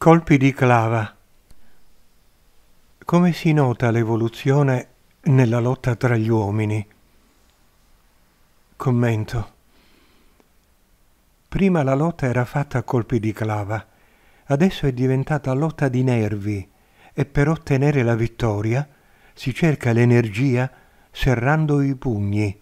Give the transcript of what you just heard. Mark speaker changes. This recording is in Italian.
Speaker 1: Colpi di clava. Come si nota l'evoluzione nella lotta tra gli uomini? Commento. Prima la lotta era fatta a colpi di clava, adesso è diventata lotta di nervi e per ottenere la vittoria si cerca l'energia serrando i pugni.